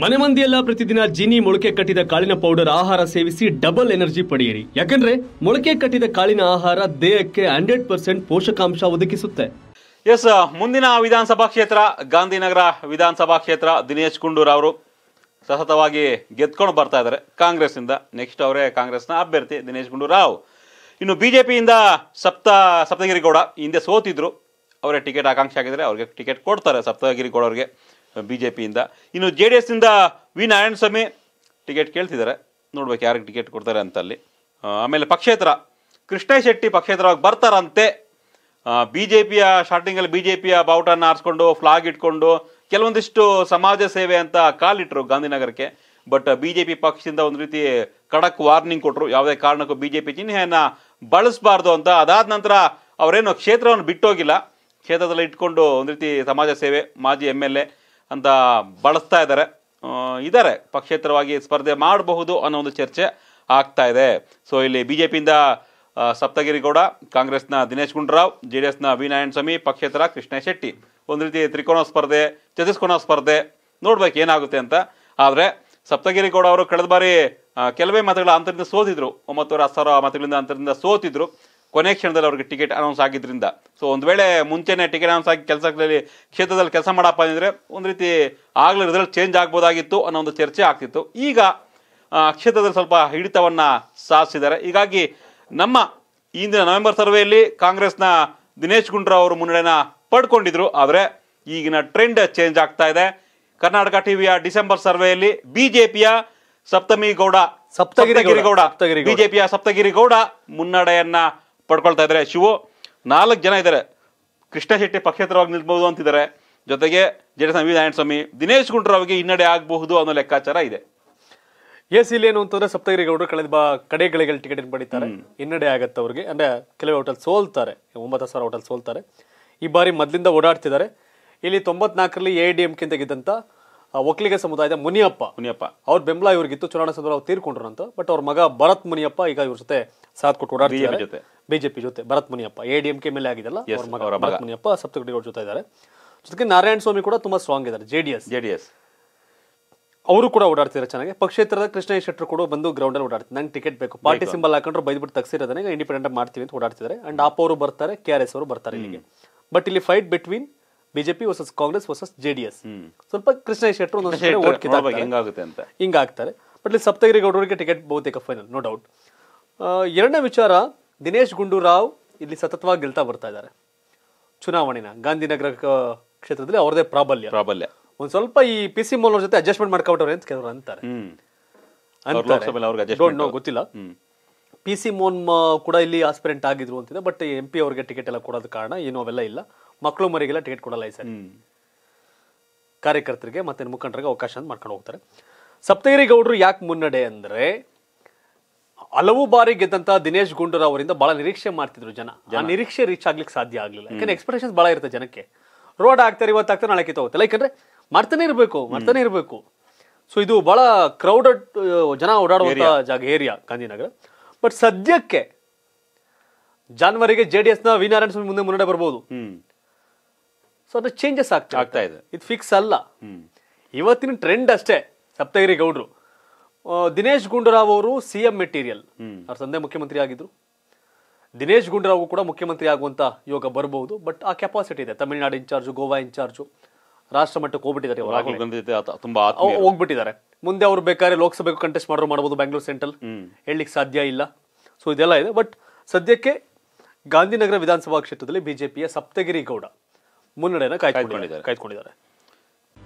ಮನೆ ಮಂದಿಯೆಲ್ಲ ಪ್ರತಿದಿನ ಜಿನಿ ಮೊಳಕೆ ಕಟ್ಟಿದ ಕಾಳಿನ ಪೌಡರ್ ಆಹಾರ ಸೇವಿಸಿ ಡಬಲ್ ಎನರ್ಜಿ ಪಡೆಯಿರಿ ಯಾಕಂದ್ರೆ ಮೊಳಕೆ ಕಟ್ಟಿದ ಕಾಳಿನ ಆಹಾರ ದೇಹಕ್ಕೆ ಹಂಡ್ರೆಡ್ ಪರ್ಸೆಂಟ್ ಪೋಷಕಾಂಶ ಒದಗಿಸುತ್ತೆ ಎಸ್ ಮುಂದಿನ ವಿಧಾನಸಭಾ ಕ್ಷೇತ್ರ ಗಾಂಧಿನಗರ ವಿಧಾನಸಭಾ ಕ್ಷೇತ್ರ ದಿನೇಶ್ ಗುಂಡೂರ್ ಅವರು ಸತತವಾಗಿ ಗೆದ್ಕೊಂಡು ಬರ್ತಾ ಇದ್ದಾರೆ ಕಾಂಗ್ರೆಸ್ನಿಂದ ನೆಕ್ಸ್ಟ್ ಅವರೇ ಕಾಂಗ್ರೆಸ್ನ ಅಭ್ಯರ್ಥಿ ದಿನೇಶ್ ರಾವ್ ಇನ್ನು ಬಿಜೆಪಿಯಿಂದ ಸಪ್ತ ಸಪ್ತಗಿರಿ ಗೌಡ ಹಿಂದೆ ಸೋತಿದ್ರು ಅವರೇ ಟಿಕೆಟ್ ಆಕಾಂಕ್ಷೆ ಆಗಿದ್ರೆ ಅವ್ರಿಗೆ ಟಿಕೆಟ್ ಕೊಡ್ತಾರೆ ಸಪ್ತಗಿರಿ ಗೌಡ ಅವ್ರಿಗೆ ಬಿ ಜೆ ಪಿಯಿಂದ ಇನ್ನು ಜೆ ಡಿ ಎಸ್ನಿಂದ ವಿ ನಾರಾಯಣಸ್ವಾಮಿ ಟಿಕೆಟ್ ಕೇಳ್ತಿದ್ದಾರೆ ನೋಡ್ಬೇಕು ಯಾರಿಗೆ ಟಿಕೆಟ್ ಕೊಡ್ತಾರೆ ಅಂತಲ್ಲಿ ಆಮೇಲೆ ಪಕ್ಷೇತರ ಕೃಷ್ಣ ಶೆಟ್ಟಿ ಪಕ್ಷೇತರವಾಗಿ ಬರ್ತಾರಂತೆ ಬಿ ಜೆ ಪಿಯ ಸ್ಟಾರ್ಟಿಂಗಲ್ಲಿ ಬಿ ಜೆ ಪಿಯ ಬಾವುಟನ ಆರಿಸ್ಕೊಂಡು ಫ್ಲಾಗ್ ಇಟ್ಕೊಂಡು ಕೆಲವೊಂದಿಷ್ಟು ಸಮಾಜ ಸೇವೆ ಅಂತ ಕಾಲಿಟ್ಟರು ಗಾಂಧಿನಗರಕ್ಕೆ ಬಟ್ ಬಿ ಜೆ ಪಿ ಪಕ್ಷದಿಂದ ಒಂದು ರೀತಿ ಖಡಕ್ ವಾರ್ನಿಂಗ್ ಕೊಟ್ಟರು ಯಾವುದೇ ಕಾರಣಕ್ಕೂ ಬಿ ಜೆ ಪಿ ಚಿಹ್ನೆಯನ್ನು ಬಳಸಬಾರ್ದು ಅಂತ ಅದಾದ ನಂತರ ಅವರೇನು ಕ್ಷೇತ್ರವನ್ನು ಬಿಟ್ಟೋಗಿಲ್ಲ ಕ್ಷೇತ್ರದಲ್ಲಿ ಇಟ್ಕೊಂಡು ಒಂದು ರೀತಿ ಸಮಾಜ ಸೇವೆ ಮಾಜಿ ಎಮ್ ಎಲ್ ಎ ಅಂತ ಬಳಸ್ತಾ ಇದ್ದಾರೆ ಇದ್ದಾರೆ ಪಕ್ಷೇತರವಾಗಿ ಸ್ಪರ್ಧೆ ಮಾಡಬಹುದು ಅನ್ನೋ ಒಂದು ಚರ್ಚೆ ಆಗ್ತಾ ಇದೆ ಸೊ ಇಲ್ಲಿ ಬಿ ಜೆ ಪಿಯಿಂದ ಸಪ್ತಗಿರಿಗೌಡ ಕಾಂಗ್ರೆಸ್ನ ದಿನೇಶ್ ಗುಂಡೂರಾವ್ ಜೆ ಡಿ ಎಸ್ನ ವಿ ನಾರಾಯಣ ಸ್ವಾಮಿ ಪಕ್ಷೇತರ ಕೃಷ್ಣ ಶೆಟ್ಟಿ ಒಂದು ರೀತಿ ತ್ರಿಕೋನ ಸ್ಪರ್ಧೆ ಚತುಷ್ಕೋನ ಸ್ಪರ್ಧೆ ನೋಡ್ಬೇಕು ಏನಾಗುತ್ತೆ ಅಂತ ಆದರೆ ಸಪ್ತಗಿರಿಗೌಡ ಅವರು ಕಳೆದ ಬಾರಿ ಕೆಲವೇ ಮತಗಳ ಅಂತರದಿಂದ ಸೋತಿದ್ರು ಒಂಬತ್ತುವರೆ ಹತ್ತು ಸಾವಿರ ಮತಗಳಿಂದ ಅಂತರದಿಂದ ಸೋತಿದ್ರು ಕೊನೆ ಕ್ಷಣದಲ್ಲಿ ಅವ್ರಿಗೆ ಟಿಕೆಟ್ ಅನೌನ್ಸ್ ಆಗಿದ್ದರಿಂದ ಸೊ ಒಂದು ವೇಳೆ ಮುಂಚೆನೆ ಟಿಕೆಟ್ ಅನೌನ್ಸ್ ಆಗಿ ಕೆಲಸದಲ್ಲಿ ಕ್ಷೇತ್ರದಲ್ಲಿ ಕೆಲಸ ಮಾಡಪ್ಪ ಅಂದರೆ ಒಂದು ರೀತಿ ಆಗಲೇ ರಿಸಲ್ಟ್ ಚೇಂಜ್ ಆಗ್ಬೋದಾಗಿತ್ತು ಅನ್ನೋ ಒಂದು ಚರ್ಚೆ ಆಗ್ತಿತ್ತು ಈಗ ಕ್ಷೇತ್ರದಲ್ಲಿ ಸ್ವಲ್ಪ ಹಿಡಿತವನ್ನು ಸಾಧಿಸಿದ್ದಾರೆ ಹೀಗಾಗಿ ನಮ್ಮ ಇಂದಿನ ನವೆಂಬರ್ ಸರ್ವೆಯಲ್ಲಿ ಕಾಂಗ್ರೆಸ್ನ ದಿನೇಶ್ ಗುಂಡ್ರಾವ್ ಅವರು ಮುನ್ನಡೆನ ಪಡ್ಕೊಂಡಿದ್ರು ಆದರೆ ಈಗಿನ ಟ್ರೆಂಡ್ ಚೇಂಜ್ ಆಗ್ತಾ ಇದೆ ಕರ್ನಾಟಕ ಟಿವಿಯ ಡಿಸೆಂಬರ್ ಸರ್ವೆಯಲ್ಲಿ ಬಿಜೆಪಿಯ ಸಪ್ತಮಿ ಗೌಡ ಸಪ್ತಗಿರಿ ಗೌಡ ಬಿಜೆಪಿಯ ಸಪ್ತಗಿರಿ ಗೌಡ ಮುನ್ನಡೆಯನ್ನ ಪಡ್ಕೊಳ್ತಾ ಇದ್ದಾರೆ ಶಿವು ನಾಲ್ಕು ಜನ ಇದ್ದಾರೆ ಕೃಷ್ಣ ಶೆಟ್ಟಿ ಪಕ್ಷೇತರವಾಗಿ ನಿಲ್ಬಹುದು ಅಂತಿದ್ದಾರೆ ಜೊತೆಗೆ ಜೆ ಡಿ ನಾರಾಯಣ ಸ್ವಾಮಿ ದಿನೇಶ್ ಗುಂಡೂರಾವ್ಗೆ ಹಿನ್ನಡೆ ಆಗಬಹುದು ಅನ್ನೋ ಲೆಕ್ಕಾಚಾರ ಇದೆ ಎಸ್ ಇಲ್ಲಿ ಏನು ಅಂತಂದ್ರೆ ಸಪ್ತಗಿರಿಗೌಡರು ಕಳೆದ ಬಾ ಕಡೆಗಳಿಗೆಲ್ಲ ಟಿಕೆಟ್ ಪಡಿತಾರೆ ಹಿನ್ನಡೆ ಆಗತ್ತೆ ಅವ್ರಿಗೆ ಅಂದ್ರೆ ಕೆಲವೇ ಹೋಟೆಲ್ ಸೋಲ್ತಾರೆ ಒಂಬತ್ತು ಸಾವಿರ ಹೋಟೆಲ್ ಸೋಲ್ತಾರೆ ಈ ಬಾರಿ ಮೊದಲಿಂದ ಓಡಾಡ್ತಿದ್ದಾರೆ ಇಲ್ಲಿ ತೊಂಬತ್ನಾಲ್ಕರಲ್ಲಿ ಎ ಡಿ ಎಂ ಕಿಂತ ಗೆದ್ದಂತ ಒಕ್ಕಲಿಗ ಸಮುದಾಯದ ಮುನಿಯಪ್ಪ ಮುನಿಯಪ್ಪ ಅವ್ರ ಬೆಂಬಲ ಇವ್ರಿಗಿತ್ತು ಚುನಾವಣಾ ಸಂದರ್ಭ ಅವ್ರು ತೀರ್ಕೊಂಡ್ರು ಅಂತ ಬಟ್ ಅವ್ರ ಮಗ ಭರತ್ ಮುನಿಯಪ್ಪ ಈಗ ಇವ್ರ ಜೊತೆ ಸಾಥ್ ಕೊಟ್ಟು ಜೊತೆ ಬಿಜೆಪಿ ಜೊತೆ Bharath Muniyappa A D M K ಮೇಲೆ ಆಗಿದೆ ಮುನಿಯಪ್ಪ ಜೊತೆ ಇದ್ದಾರೆ ಜೊತೆಗೆ ನಾರಾಯಣ ಸ್ವಾಮಿ ಕೂಡ ತುಂಬಾ ಸ್ಟ್ರಾಂಗ್ ಇದ್ದಾರೆ J D S J D S ಅವರು ಕೂಡ ಓಡಾಡ್ತಿದ್ದಾರೆ ಚೆನ್ನಾಗಿ ಪಕ್ಷೇತರದ ಕೃಷ್ಣ ಶೆಟ್ಟರು ಕೂಡ ಬಂದು ಅಲ್ಲಿ ಓಡಾಡ್ತಾರೆ ನಂಗೆ ಟಿಕೆಟ್ ಬೇಕು ಪಾರ್ಟಿ ಸಿಂಬಲ್ ಹಾಕೊಂಡ್ರೆ ಬೈದ್ಬಿಟ್ಟು ತಗ್ಸಿರೋದನ್ನ ಇಂಡಿಪೆಂಡೆಂಟ್ ಮಾಡ್ತೀವಿ ಅಂತ ಓಡಾಡ್ತಿದ್ದಾರೆ ಅಂಡ್ ಆಪ್ ಅವರು ಬರ್ತಾರೆ ಕೆ ಆರ್ ಎಸ್ ಅವರು ಬರ್ತಾರೆ ಇಲ್ಲಿಗೆ ಬಟ್ ಇಲ್ಲಿ fight between BJP versus Congress versus JDS ಸ್ವಲ್ಪ ಕೃಷ್ಣ ಶೆಟ್ಟರು ಒಂದೊಂದು ಹಿಂಗಾಗುತ್ತೆ ಅಂತ ಹಿಂಗಾಗ್ತಾರೆ ಬಟ್ ಇಲ್ಲಿ ಸಪ್ತಗಿರಿ ಗೌಡರಿಗೆ ಟಿಕೆಟ್ ಬಹುತೇಕ ಫೈನಲ್ ನೋ ಡೌಟ್ ಎರಡನೇ ವಿಚಾರ ದಿನೇಶ್ ಗುಂಡೂರಾವ್ ಇಲ್ಲಿ ಸತತವಾಗಿ ಗೆಲ್ತಾ ಬರ್ತಾ ಇದ್ದಾರೆ ಚುನಾವಣೆನ ಗಾಂಧಿನಗರ ಕ್ಷೇತ್ರದಲ್ಲಿ ಅವರದೇ ಪ್ರಾಬಲ್ಯ ಪ್ರಾಬಲ್ಯ ಒಂದ್ ಸ್ವಲ್ಪ ಈ ಪಿ ಸಿ ಮೋಲ್ ಜೊತೆ ಅಡ್ಜಸ್ಟ್ಮೆಂಟ್ ಮಾಡ್ಕೊಬಿಟ್ಟವ್ರೆ ಅಂತ ಕೆಲವರು ಅಂತಾರೆ ಗೊತ್ತಿಲ್ಲ ಪಿ ಸಿ ಮೋನ್ ಕೂಡ ಇಲ್ಲಿ ಆಸ್ಪಿರೆಂಟ್ ಆಗಿದ್ರು ಅಂತಿದೆ ಬಟ್ ಎಂ ಪಿ ಅವ್ರಿಗೆ ಟಿಕೆಟ್ ಎಲ್ಲ ಕೊಡೋದ ಕಾರಣ ಏನು ಅವೆಲ್ಲ ಇಲ್ಲ ಮಕ್ಕಳು ಮರಿಗೆಲ್ಲ ಟಿಕೆಟ್ ಕೊಡಲ್ಲ ಈ ಕಾರ್ಯಕರ್ತರಿಗೆ ಮತ್ತೆ ಮುಖಂಡರಿಗೆ ಅವಕಾಶ ಅಂತ ಮಾಡ್ಕೊಂಡು ಹೋಗ್ತಾರೆ ಸಪ್ತಗಿರಿ ಗೌಡರು ಯಾಕೆ ಮುನ್ನಡೆ ಅಂದ್ರೆ ಹಲವು ಬಾರಿ ಗೆದ್ದಂತ ದಿನೇಶ್ ಗುಂಡೂರಾವ್ ಅವರಿಂದ ಬಹಳ ನಿರೀಕ್ಷೆ ಮಾಡ್ತಿದ್ರು ಜನ ಆ ನಿರೀಕ್ಷೆ ರೀಚ್ ಆಗ್ಲಿಕ್ಕೆ ಸಾಧ್ಯ ಆಗ್ಲಿಲ್ಲ ಯಾಕಂದ್ರೆ ಎಕ್ಸ್ಪೆಕ್ಟೇಷನ್ಸ್ ಬಹಳ ಇರುತ್ತೆ ಜನಕ್ಕೆ ರೋಡ್ ಆಗ್ತಾರೆ ಇವತ್ತು ಆಗ್ತಾರೆ ನಾಳೆ ಕಿತ್ತ ಹೋಗುತ್ತೆ ಯಾಕಂದ್ರೆ ಮಾಡ್ತಾನೆ ಇರಬೇಕು ಮರ್ತನೇ ಇರಬೇಕು ಸೊ ಇದು ಬಹಳ ಕ್ರೌಡೆಡ್ ಜನ ಓಡಾಡುವಂತ ಜಾಗ ಏರಿಯಾ ಗಾಂಧಿನಗರ ಬಟ್ ಸದ್ಯಕ್ಕೆ ಜಾನ್ವರಿಗೆ ಜೆ ಡಿ ಎಸ್ ನ ವಿನಾರಾಯಣ ಸ್ವಾಮಿ ಮುಂದೆ ಮುನ್ನಡೆ ಬರಬಹುದು ಸೊ ಅದು ಚೇಂಜಸ್ ಆಗ್ತಾ ಇದೆ ಇದು ಫಿಕ್ಸ್ ಅಲ್ಲ ಇವತ್ತಿನ ಟ್ರೆಂಡ್ ಅಷ್ಟೇ ಸಪ್ತಗಿರಿ ಗೌಡ್ರು ದಿನೇಶ್ ಗುಂಡೂರಾವ್ ಅವರು ಸಿ ಎಂ ಮೆಟೀರಿಯಲ್ ಅವ್ರ ತಂದೆ ಮುಖ್ಯಮಂತ್ರಿ ಆಗಿದ್ರು ದಿನೇಶ್ ಗುಂಡೂರಾವ್ ಕೂಡ ಮುಖ್ಯಮಂತ್ರಿ ಆಗುವಂತ ಯೋಗ ಬರಬಹುದು ಬಟ್ ಆ ಕೆಪಾಸಿಟಿ ಇದೆ ತಮಿಳುನಾಡು ಇನ್ಚಾರ್ಜ್ ಗೋವಾ ಇನ್ಚಾರ್ಜ್ ರಾಷ್ಟ್ರ ಮಟ್ಟಕ್ಕೆ ಹೋಗ್ಬಿಟ್ಟಿದ್ದಾರೆ ತುಂಬಾ ಹೋಗ್ಬಿಟ್ಟಿದ್ದಾರೆ ಮುಂದೆ ಅವ್ರು ಬೇಕಾದ್ರೆ ಲೋಕಸಭೆ ಕಂಟೆಸ್ಟ್ ಮಾಡೋರು ಮಾಡಬಹುದು ಬೆಂಗಳೂರು ಸೆಂಟ್ರಲ್ ಹೇಳಲಿಕ್ಕೆ ಸಾಧ್ಯ ಇಲ್ಲ ಸೊ ಇದೆಲ್ಲ ಇದೆ ಬಟ್ ಸದ್ಯಕ್ಕೆ ಗಾಂಧಿನಗರ ವಿಧಾನಸಭಾ ಕ್ಷೇತ್ರದಲ್ಲಿ ಬಿಜೆಪಿಯ ಸಪ್ತಗಿರಿ ಗೌಡ ಮುನ್ನಡೆಯನ್ನು ಕಾಯ್ದುಕೊಂಡಿದ್ದಾರೆ ಕಾಯ್ದುಕೊಂಡಿದ್ದಾರೆ